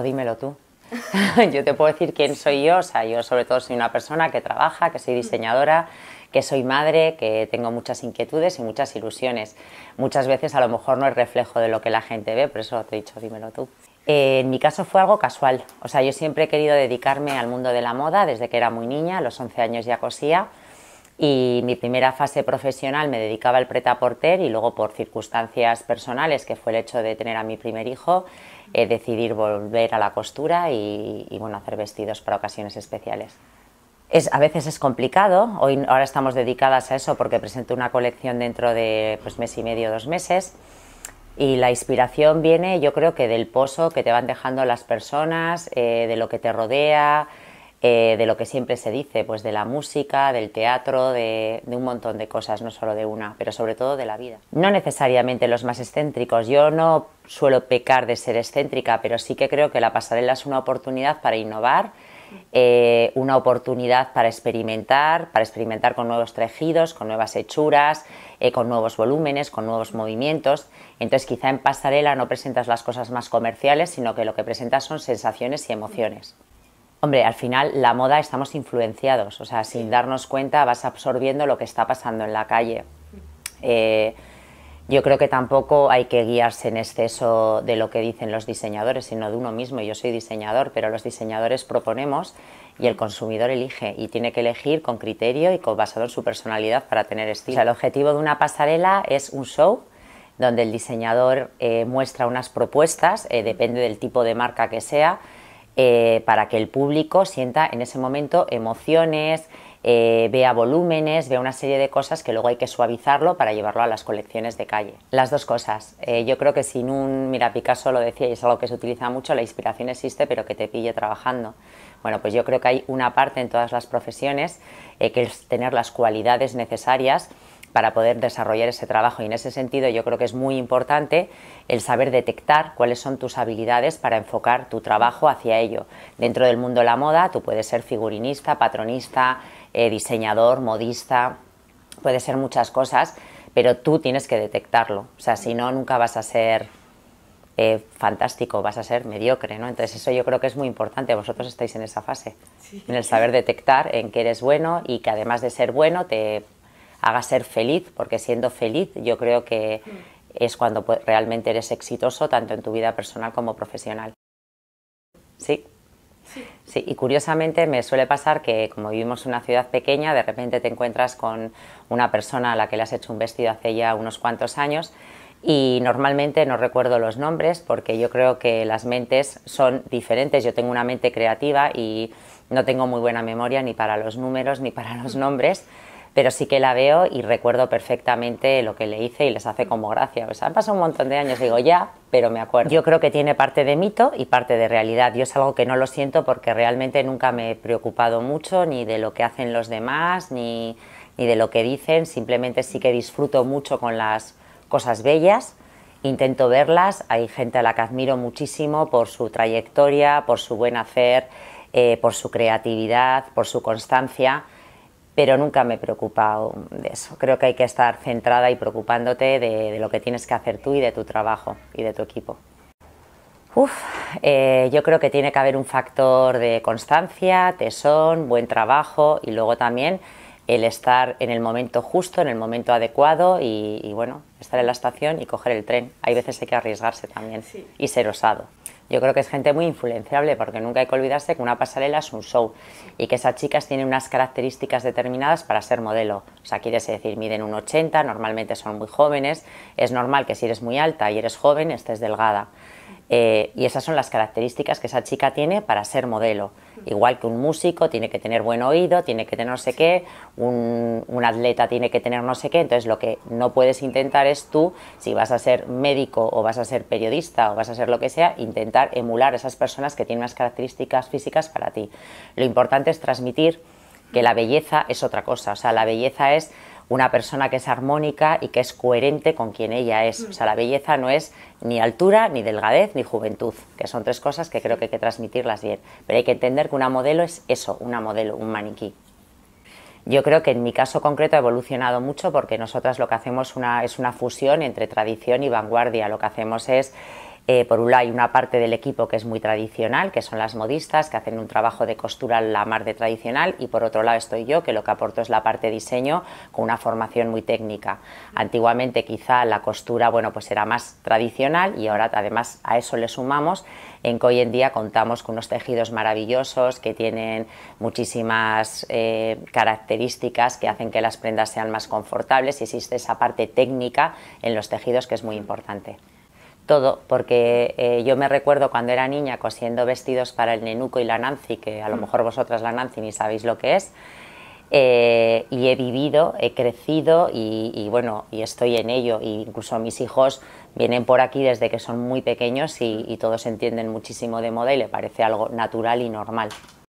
dímelo tú. yo te puedo decir quién soy yo, o sea, yo sobre todo soy una persona que trabaja, que soy mm. diseñadora, que soy madre, que tengo muchas inquietudes y muchas ilusiones. Muchas veces a lo mejor no es reflejo de lo que la gente ve, por eso te he dicho, dímelo tú. Eh, en mi caso fue algo casual, o sea, yo siempre he querido dedicarme al mundo de la moda desde que era muy niña, a los 11 años ya cosía y mi primera fase profesional me dedicaba al pretaporter y luego por circunstancias personales, que fue el hecho de tener a mi primer hijo, eh, decidir volver a la costura y, bueno, hacer vestidos para ocasiones especiales. Es, a veces es complicado, hoy, ahora estamos dedicadas a eso porque presento una colección dentro de pues, mes y medio, dos meses, y la inspiración viene yo creo que del pozo que te van dejando las personas, eh, de lo que te rodea, eh, de lo que siempre se dice, pues de la música, del teatro, de, un montón de cosas, no solo de una, pero sobre todo de la vida. No necesariamente los más excéntricos, yo no suelo pecar de ser excéntrica, pero sí que creo que la pasarela es una oportunidad para innovar, eh, una oportunidad para experimentar, para experimentar con nuevos tejidos, con nuevas hechuras, eh, con nuevos volúmenes, con nuevos movimientos. Entonces quizá en pasarela no presentas las cosas más comerciales, sino que lo que presentas son sensaciones y emociones. Hombre, al final la moda estamos influenciados, o sea, sin darnos cuenta vas absorbiendo lo que está pasando en la calle. Eh, yo creo que tampoco hay que guiarse en exceso de lo que dicen los diseñadores, sino de uno mismo. Yo soy diseñador, pero los diseñadores proponemos y el consumidor elige y tiene que elegir con criterio y con, basado en su personalidad para tener estilo. O sea, el objetivo de una pasarela es un show donde el diseñador eh, muestra unas propuestas, eh, depende del tipo de marca que sea eh, para que el público sienta en ese momento emociones, eh, vea volúmenes, vea una serie de cosas que luego hay que suavizarlo para llevarlo a las colecciones de calle. Las dos cosas. Eh, yo creo que sin un, mira, Picasso lo decía y es algo que se utiliza mucho, la inspiración existe pero que te pille trabajando. Bueno, pues yo creo que hay una parte en todas las profesiones que es tener las cualidades necesarias para poder desarrollar ese trabajo. Y en ese sentido yo creo que es muy importante el saber detectar cuáles son tus habilidades para enfocar tu trabajo hacia ello. Dentro del mundo de la moda tú puedes ser figurinista, patronista, eh, diseñador, modista, puede ser muchas cosas, pero tú tienes que detectarlo. O sea, si no, nunca vas a ser eh, fantástico, vas a ser mediocre, ¿no? Entonces eso yo creo que es muy importante, vosotros estáis en esa fase, en el saber detectar en qué eres bueno y que además de ser bueno te haga ser feliz, porque siendo feliz yo creo que es cuando realmente eres exitoso tanto en tu vida personal como profesional. Sí. Sí. y curiosamente me suele pasar que como vivimos en una ciudad pequeña, de repente te encuentras con una persona a la que le has hecho un vestido hace ya unos cuantos años y normalmente no recuerdo los nombres porque yo creo que las mentes son diferentes. Yo tengo una mente creativa y no tengo muy buena memoria ni para los números ni para los nombres pero sí que la veo y recuerdo perfectamente lo que le hice y les hace como gracia. sea, han pasado un montón de años, digo ya, pero me acuerdo. Yo creo que tiene parte de mito y parte de realidad. Yo es algo que no lo siento porque realmente nunca me he preocupado mucho ni de lo que hacen los demás, ni, de lo que dicen. Simplemente sí que disfruto mucho con las cosas bellas intento verlas. Hay gente a la que admiro muchísimo por su trayectoria, por su buen hacer, eh, por su creatividad, por su constancia pero nunca me he preocupado de eso. Creo que hay que estar centrada y preocupándote de, lo que tienes que hacer tú y de tu trabajo y de tu equipo. Uf, eh, yo creo que tiene que haber un factor de constancia, tesón, buen trabajo y luego también el estar en el momento justo, en el momento adecuado y, bueno, estar en la estación y coger el tren. Hay veces hay que arriesgarse también y ser osado. Yo creo que es gente muy influenciable porque nunca hay que olvidarse que una pasarela es un show y que esas chicas tienen unas características determinadas para ser modelo. O sea, quiere decir, miden un 80, normalmente son muy jóvenes, es normal que si eres muy alta y eres joven estés delgada. Eh, y esas son las características que esa chica tiene para ser modelo. Igual que un músico tiene que tener buen oído, tiene que tener no sé qué, un, atleta tiene que tener no sé qué. Entonces lo que no puedes intentar es tú, si vas a ser médico o vas a ser periodista o vas a ser lo que sea, intentar emular esas personas que tienen unas características físicas para ti. Lo importante es transmitir que la belleza es otra cosa. O sea, la belleza es una persona que es armónica y que es coherente con quien ella es. O sea, la belleza no es ni altura, ni delgadez, ni juventud, que son tres cosas que creo que hay que transmitirlas bien. Pero hay que entender que una modelo es eso, una modelo, un maniquí. Yo creo que en mi caso concreto ha evolucionado mucho porque nosotras lo que hacemos una, es una fusión entre tradición y vanguardia. Lo que hacemos es eh, por un lado hay una parte del equipo que es muy tradicional, que son las modistas, que hacen un trabajo de costura la mar de tradicional, y por otro lado estoy yo, que lo que aporto es la parte de diseño con una formación muy técnica. Antiguamente quizá la costura bueno, pues era más tradicional y ahora además a eso le sumamos en que hoy en día contamos con unos tejidos maravillosos que tienen muchísimas eh, características que hacen que las prendas sean más confortables y existe esa parte técnica en los tejidos que es muy importante todo, porque eh, yo me recuerdo cuando era niña cosiendo vestidos para el Nenuco y la Nancy, que a lo mm. mejor vosotras la Nancy ni sabéis lo que es, eh, y he vivido, he crecido y, bueno, y estoy en ello, e incluso mis hijos vienen por aquí desde que son muy pequeños y, y todos entienden muchísimo de moda y le parece algo natural y normal.